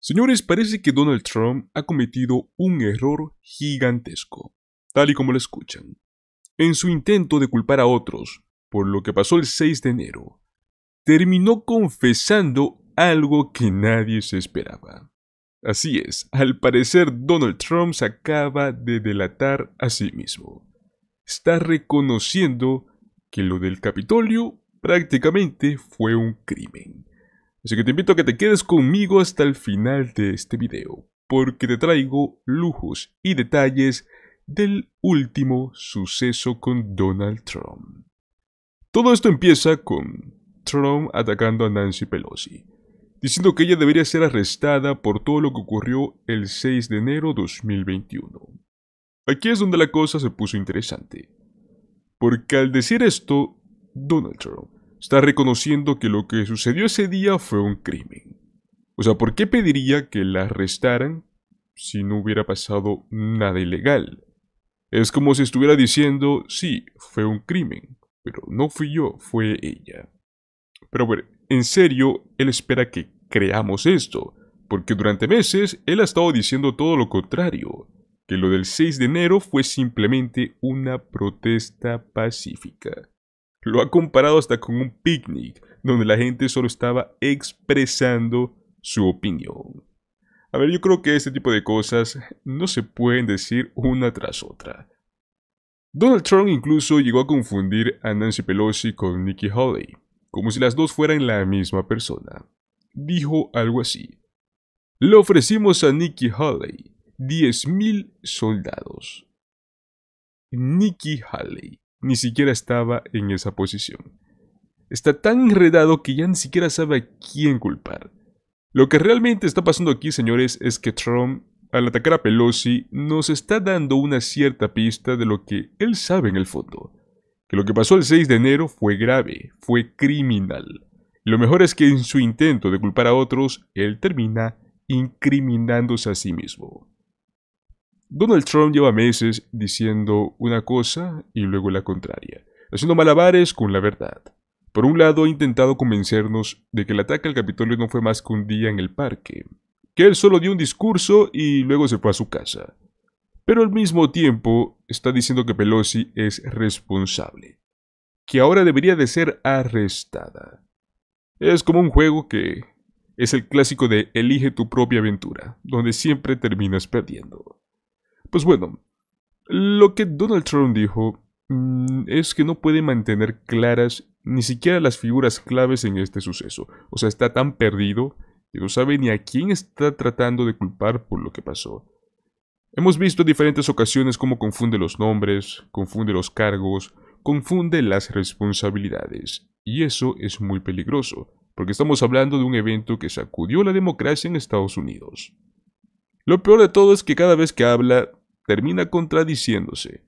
Señores, parece que Donald Trump ha cometido un error gigantesco, tal y como lo escuchan, en su intento de culpar a otros por lo que pasó el 6 de enero. Terminó confesando algo que nadie se esperaba. Así es, al parecer Donald Trump se acaba de delatar a sí mismo. Está reconociendo que lo del Capitolio prácticamente fue un crimen. Así que te invito a que te quedes conmigo hasta el final de este video, porque te traigo lujos y detalles del último suceso con Donald Trump. Todo esto empieza con Trump atacando a Nancy Pelosi, diciendo que ella debería ser arrestada por todo lo que ocurrió el 6 de enero de 2021. Aquí es donde la cosa se puso interesante, porque al decir esto, Donald Trump está reconociendo que lo que sucedió ese día fue un crimen. O sea, ¿por qué pediría que la arrestaran si no hubiera pasado nada ilegal? Es como si estuviera diciendo, sí, fue un crimen, pero no fui yo, fue ella. Pero bueno, en serio, él espera que creamos esto, porque durante meses él ha estado diciendo todo lo contrario, que lo del 6 de enero fue simplemente una protesta pacífica. Lo ha comparado hasta con un picnic, donde la gente solo estaba expresando su opinión. A ver, yo creo que este tipo de cosas no se pueden decir una tras otra. Donald Trump incluso llegó a confundir a Nancy Pelosi con Nikki Haley, como si las dos fueran la misma persona. Dijo algo así. Le ofrecimos a Nikki Haley 10.000 soldados. Nikki Haley ni siquiera estaba en esa posición. Está tan enredado que ya ni siquiera sabe a quién culpar. Lo que realmente está pasando aquí, señores, es que Trump, al atacar a Pelosi, nos está dando una cierta pista de lo que él sabe en el fondo. Que lo que pasó el 6 de enero fue grave, fue criminal. Y lo mejor es que en su intento de culpar a otros, él termina incriminándose a sí mismo. Donald Trump lleva meses diciendo una cosa y luego la contraria, haciendo malabares con la verdad. Por un lado, ha intentado convencernos de que el ataque al Capitolio no fue más que un día en el parque, que él solo dio un discurso y luego se fue a su casa. Pero al mismo tiempo está diciendo que Pelosi es responsable, que ahora debería de ser arrestada. Es como un juego que es el clásico de elige tu propia aventura, donde siempre terminas perdiendo. Pues bueno, lo que Donald Trump dijo mm, es que no puede mantener claras ni siquiera las figuras claves en este suceso. O sea, está tan perdido que no sabe ni a quién está tratando de culpar por lo que pasó. Hemos visto en diferentes ocasiones cómo confunde los nombres, confunde los cargos, confunde las responsabilidades. Y eso es muy peligroso, porque estamos hablando de un evento que sacudió la democracia en Estados Unidos. Lo peor de todo es que cada vez que habla termina contradiciéndose.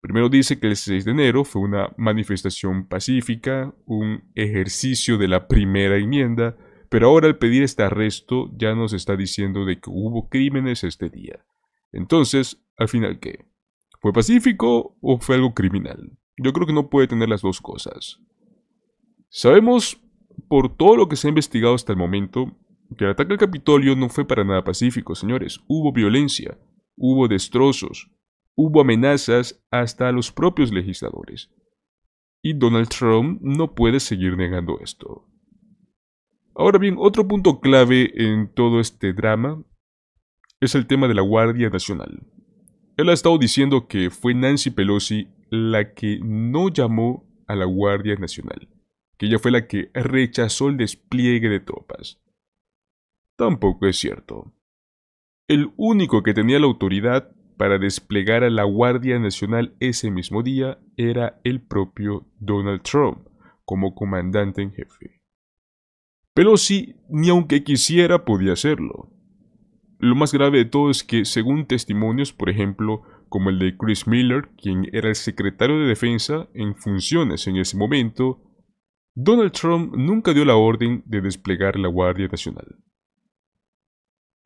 Primero dice que el 6 de enero fue una manifestación pacífica, un ejercicio de la primera enmienda, pero ahora al pedir este arresto ya nos está diciendo de que hubo crímenes este día. Entonces, al final, ¿qué? ¿Fue pacífico o fue algo criminal? Yo creo que no puede tener las dos cosas. Sabemos, por todo lo que se ha investigado hasta el momento, que el ataque al Capitolio no fue para nada pacífico, señores. Hubo violencia hubo destrozos, hubo amenazas hasta a los propios legisladores. Y Donald Trump no puede seguir negando esto. Ahora bien, otro punto clave en todo este drama es el tema de la Guardia Nacional. Él ha estado diciendo que fue Nancy Pelosi la que no llamó a la Guardia Nacional, que ella fue la que rechazó el despliegue de tropas. Tampoco es cierto el único que tenía la autoridad para desplegar a la Guardia Nacional ese mismo día era el propio Donald Trump como comandante en jefe. Pelosi ni aunque quisiera podía hacerlo. Lo más grave de todo es que, según testimonios, por ejemplo, como el de Chris Miller, quien era el secretario de Defensa en funciones en ese momento, Donald Trump nunca dio la orden de desplegar la Guardia Nacional.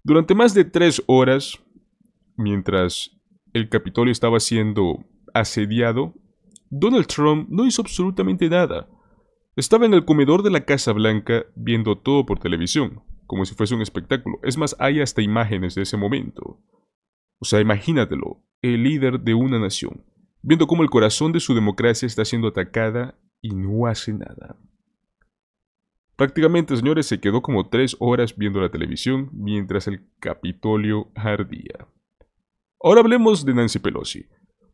Durante más de tres horas, mientras el Capitolio estaba siendo asediado, Donald Trump no hizo absolutamente nada. Estaba en el comedor de la Casa Blanca viendo todo por televisión, como si fuese un espectáculo. Es más, hay hasta imágenes de ese momento. O sea, imagínatelo, el líder de una nación, viendo cómo el corazón de su democracia está siendo atacada y no hace nada. Prácticamente, señores, se quedó como tres horas viendo la televisión mientras el Capitolio ardía. Ahora hablemos de Nancy Pelosi.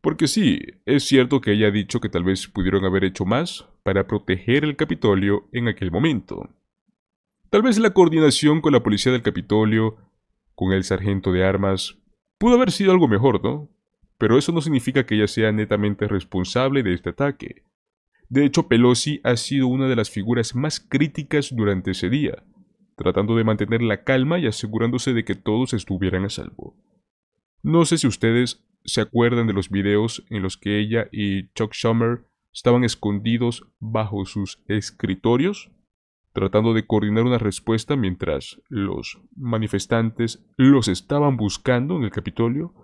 Porque sí, es cierto que ella ha dicho que tal vez pudieron haber hecho más para proteger el Capitolio en aquel momento. Tal vez la coordinación con la policía del Capitolio, con el sargento de armas, pudo haber sido algo mejor, ¿no? Pero eso no significa que ella sea netamente responsable de este ataque. De hecho, Pelosi ha sido una de las figuras más críticas durante ese día, tratando de mantener la calma y asegurándose de que todos estuvieran a salvo. No sé si ustedes se acuerdan de los videos en los que ella y Chuck Schumer estaban escondidos bajo sus escritorios, tratando de coordinar una respuesta mientras los manifestantes los estaban buscando en el Capitolio.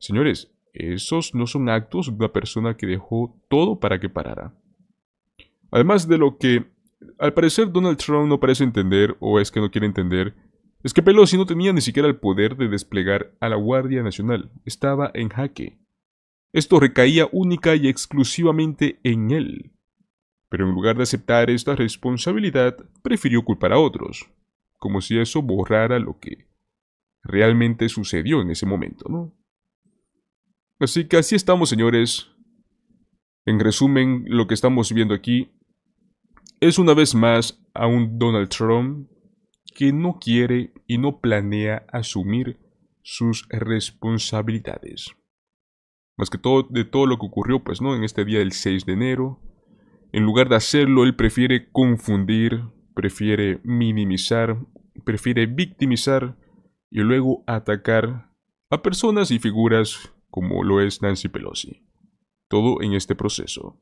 Señores, esos no son actos de una persona que dejó todo para que parara. Además de lo que al parecer Donald Trump no parece entender o es que no quiere entender, es que Pelosi no tenía ni siquiera el poder de desplegar a la Guardia Nacional, estaba en jaque. Esto recaía única y exclusivamente en él. Pero en lugar de aceptar esta responsabilidad, prefirió culpar a otros, como si eso borrara lo que realmente sucedió en ese momento, ¿no? Así que así estamos, señores. En resumen, lo que estamos viendo aquí es una vez más a un Donald Trump que no quiere y no planea asumir sus responsabilidades. Más que todo de todo lo que ocurrió, pues no, en este día del 6 de enero, en lugar de hacerlo, él prefiere confundir, prefiere minimizar, prefiere victimizar y luego atacar a personas y figuras como lo es Nancy Pelosi. Todo en este proceso.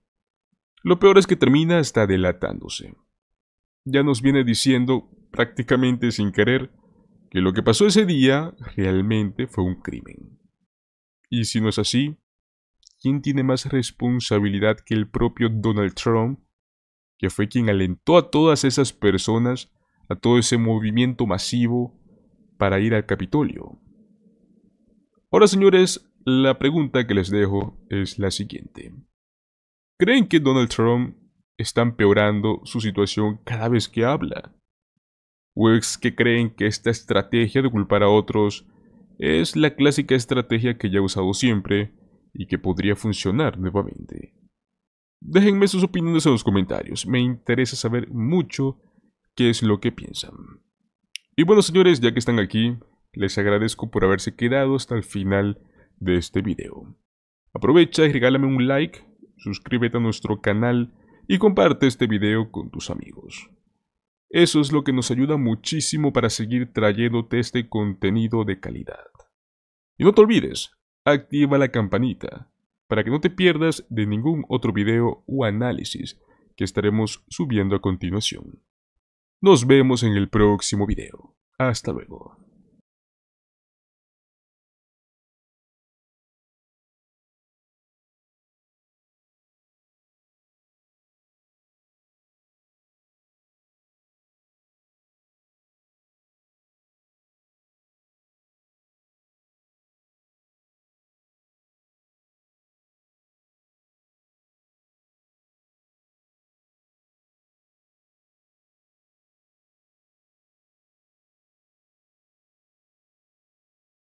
Lo peor es que termina hasta delatándose. Ya nos viene diciendo, prácticamente sin querer, que lo que pasó ese día realmente fue un crimen. Y si no es así, ¿quién tiene más responsabilidad que el propio Donald Trump, que fue quien alentó a todas esas personas, a todo ese movimiento masivo, para ir al Capitolio? Ahora, señores, la pregunta que les dejo es la siguiente creen que Donald Trump está empeorando su situación cada vez que habla. O es que creen que esta estrategia de culpar a otros es la clásica estrategia que ya ha usado siempre y que podría funcionar nuevamente. Déjenme sus opiniones en los comentarios, me interesa saber mucho qué es lo que piensan. Y bueno señores, ya que están aquí, les agradezco por haberse quedado hasta el final de este video. Aprovecha y regálame un like suscríbete a nuestro canal y comparte este video con tus amigos. Eso es lo que nos ayuda muchísimo para seguir trayéndote este contenido de calidad. Y no te olvides, activa la campanita para que no te pierdas de ningún otro video o análisis que estaremos subiendo a continuación. Nos vemos en el próximo video. Hasta luego.